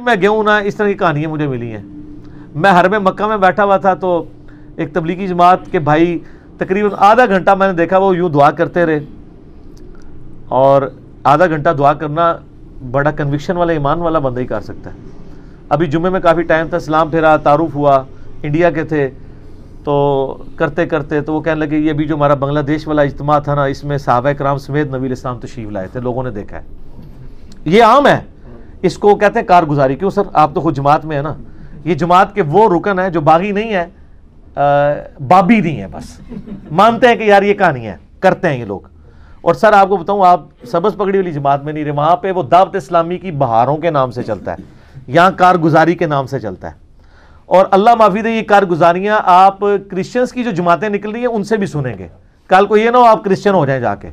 भी मैं गेहूँ ना इस तरह की कहानियाँ मुझे मिली हैं मैं हर में मक्का में बैठा हुआ था तो एक तबलीगी जमात के भाई तकरीबन आधा घंटा मैंने देखा वो यूँ दुआ करते रहे और आधा घंटा दुआ करना बड़ा कन्विक्शन वाला ईमान वाला बंदा ही कर सकता है अभी जुम्मे में काफ़ी टाइम था सलाम फिरा तारुफ हुआ इंडिया के थे तो करते करते तो वो कहने लगे ये अभी जो हमारा बांग्लादेश वाला इज्तम था ना इसमें सहाबा कराम समेत नबी इस्लाम तशीव लाए थे लोगों ने देखा है ये आम है इसको कहते हैं कारगुजारी क्यों सर आप तो खुद जमात में है ना ये जमात के वो रुकन है जो बागी नहीं है आ, बाबी नहीं है बस मानते हैं कि यार ये कहानी है करते हैं ये लोग और सर आपको बताऊं आप सबस पकड़ी वाली जमात में नहीं रहे वहां पे वो दावत इस्लामी की बहारों के नाम से चलता है यहां कारगुजारी के नाम से चलता है और अल्लाह माफी दे ये कारगुजारियां आप क्रिश्चियंस की जो जमातें निकल रही हैं उनसे भी सुनेंगे कल को ये ना हो आप क्रिश्चियन हो जाए जाके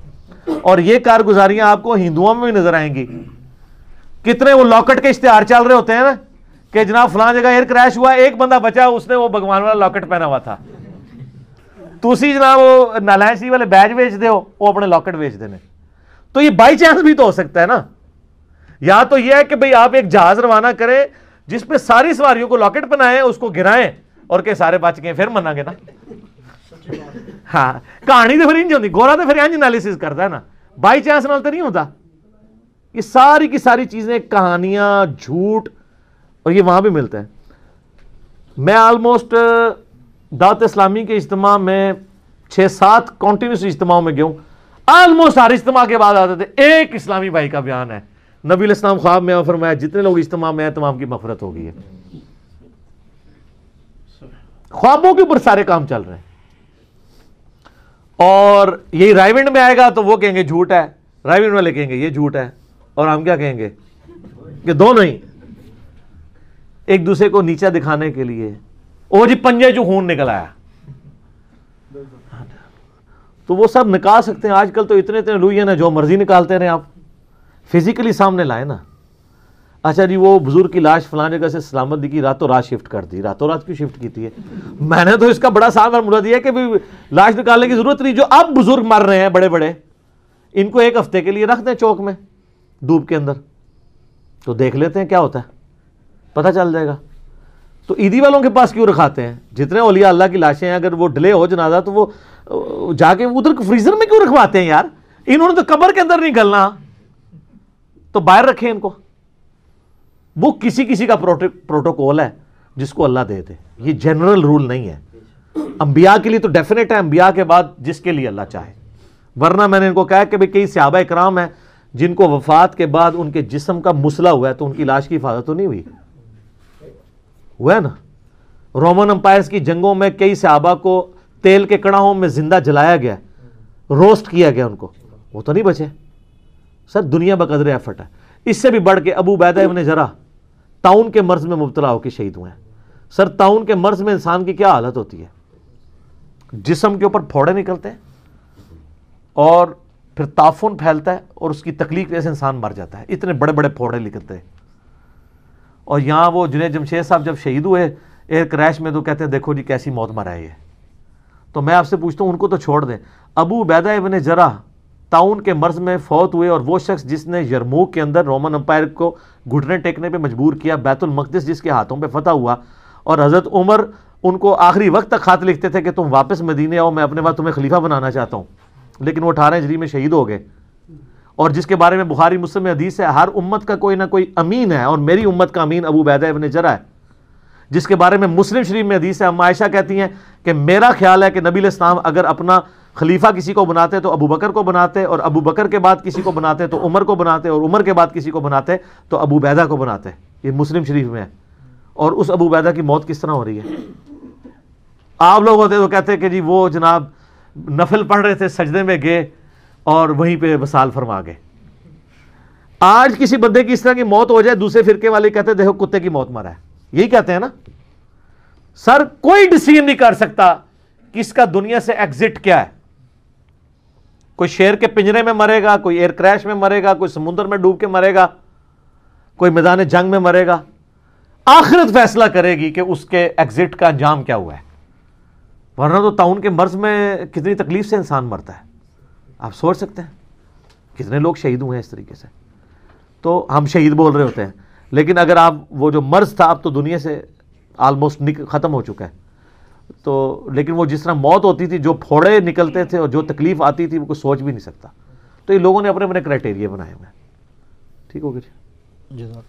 और ये कारगुजारियां आपको हिंदुओं में भी नजर आएंगी कितने वो लॉकेट के इश्तेहार चल रहे होते हैं ना कि जनाब फला जगह एयर क्रैश हुआ एक बंदा बचा उसने वो भगवान वाला लॉकेट पहना हुआ था ਤੁਸੀਂ ਜਨਾਬ ਉਹ ਨਲਾਇਸੀ वाले बैज ਵੇਚਦੇ ਹੋ वो अपने लॉकेट ਵੇਚਦੇ ਨੇ तो ये बाई चांस भी तो हो सकता है ना या तो ये है कि भाई आप एक जहाज रवाना करें जिसमें सारी सवारियों को लॉकेट बनाए उसको गिराएं और के सारे बच गए फिर मना ना हाँ कहानी तो फिर इंज होती गोरा तो फिर इंज एनालिसिस करता है ना बाई चांस नाल तो नहीं होता ये सारी की सारी चीज़ें कहानियां झूठ और ये वहां भी मिलता है मैं ऑलमोस्ट दात इस्लामी के इज्तम में छह सात कॉन्टिन्यूस इज्तमाओं में गया हूँ आलमोस्ट हर इज्तम के बाद आते थे एक इस्लामी भाई का बयान है नबील इस्लाम ख्वाब में फरमाया जितने लोग इज्तम में हैं तमाम की मफरत हो गई है ख्वाबों के ऊपर सारे काम चल रहे हैं और यही रायविंड में आएगा तो वो कहेंगे झूठ है रायविंड वाले कहेंगे ये झूठ है और हम क्या कहेंगे कि दो नहीं एक दूसरे को नीचा दिखाने के लिए ओ जी पंजे जो खून निकल आया तो वो सब निकाल सकते हैं आजकल तो इतने इतने लुइए ना जो मर्जी निकालते रहे आप फिजिकली सामने लाए ना अच्छा जी वो बुजुर्ग की लाश फलाने जगह से सलामत दी की रातों रात शिफ्ट कर दी रातों रात क्यों शिफ्ट की थी मैंने तो इसका बड़ा साफ मुला दिया कि भी लाश निकालने की जरूरत नहीं जो अब बुजुर्ग मर रहे हैं बड़े बड़े इनको एक हफ्ते के लिए रख दें चौक में डूब के अंदर तो देख लेते हैं क्या होता है पता चल जाएगा तो ईदी वालों के पास क्यों रखाते हैं जितने ओलिया अल्लाह की लाशें हैं अगर वो डिले हो जनाजा तो वो जाके उधर फ्रीजर में क्यों रखवाते हैं यार इन्होंने तो कबर के अंदर निकलना तो बाहर रखें इनको वो किसी किसी का प्रोटोकॉल है जिसको अल्लाह दे दे ये जनरल रूल नहीं है अंबिया के लिए तो डेफिनेट है अंबिया के बाद जिसके लिए अल्लाह चाहे वरना मैंने इनको कहा कि भाई कई सहाबा इकराम है जिनको वफात के बाद उनके जिसम का मुसला हुआ है तो उनकी लाश की हिफाजत तो नहीं हुई हुआ है ना रोमन अम्पायर्स की जंगों में कई सहाबा को तेल के कड़ाहों में ज़िंदा जलाया गया रोस्ट किया गया उनको वो तो नहीं बचे सर दुनिया बकदर एफर्ट है इससे भी बढ़ के अबू बैदा ने जरा ताउन के मर्ज में मुबतला होकर शहीद हुए हैं सर ताउन के मर्ज में इंसान की क्या हालत होती है जिसम के ऊपर फोड़े निकलते हैं और फिर ताफुन फैलता है और उसकी तकलीफ वजह से इंसान मर जाता है इतने बड़े बड़े फोड़े निकलते हैं और यहाँ वो जुनेद जमशेद साहब जब शहीद हुए एयर क्रैश में तो कहते हैं देखो जी कैसी मौत मरा है ये तो मैं आपसे पूछता हूँ उनको तो छोड़ दें अबू बैदा इबन जरा ताउन के मर्ज में फौत हुए और वो शख्स जिसने यरमूक के अंदर रोमन अम्पायर को घुटने टेकने पर मजबूर किया बैतुल मकदस जिसके हाथों पर फतह हुआ और हज़रत उमर उनको आखिरी वक्त तक खात लिखते थे कि तुम वापस मदीने आओ मैं अपने बाद तुम्हें खलीफा बनाना चाहता हूँ लेकिन वो अठारह हजरी में शहीद हो गए और जिसके बारे में बुखारी मुस्लिम हदीस है हर उम्मत का कोई ना कोई अमीन है और मेरी उम्मत का अमीन अबू बैदा इबन जरा है जिसके बारे में मुस्लिम शरीफ में हदीस है अम्मा आयशा कहती हैं कि मेरा ख्याल है कि नबी इस्लाम अगर अपना खलीफा किसी को बनाते तो अबू बकर को बनाते और अबू बकर के बाद किसी को बनाते तो उमर को बनाते और उमर के बाद किसी को बनाते तो अबू बैदा को बनाते ये मुस्लिम शरीफ में है और उस अबू बैदा की मौत किस तरह हो रही है आप लोग होते तो कहते कि जी वो जनाब नफिल पढ़ रहे थे सजदे में गए और वहीं पे वसाल फरमा गए आज किसी बंदे की इस तरह की मौत हो जाए दूसरे फिरके वाले कहते देखो कुत्ते की मौत मरा है यही कहते हैं ना सर कोई डिसीजन नहीं कर सकता कि इसका दुनिया से एग्जिट क्या है कोई शेर के पिंजरे में मरेगा कोई एयर क्रैश में मरेगा कोई समुद्र में डूब के मरेगा कोई मैदान जंग में मरेगा आखिरत फैसला करेगी कि उसके एग्जिट का अंजाम क्या हुआ है वरना तो ताउन के मर्ज में कितनी तकलीफ से इंसान मरता है आप सोच सकते हैं कितने लोग शहीद हुए हैं इस तरीके से तो हम शहीद बोल रहे होते हैं लेकिन अगर आप वो जो मर्ज था अब तो दुनिया से आलमोस्ट निक ख़त्म हो चुका है तो लेकिन वो जिस तरह मौत होती थी जो फोड़े निकलते थे और जो तकलीफ़ आती थी वो कुछ सोच भी नहीं सकता तो ये लोगों ने अपने अपने क्राइटेरिया बनाए हुए हैं ठीक हो गया जी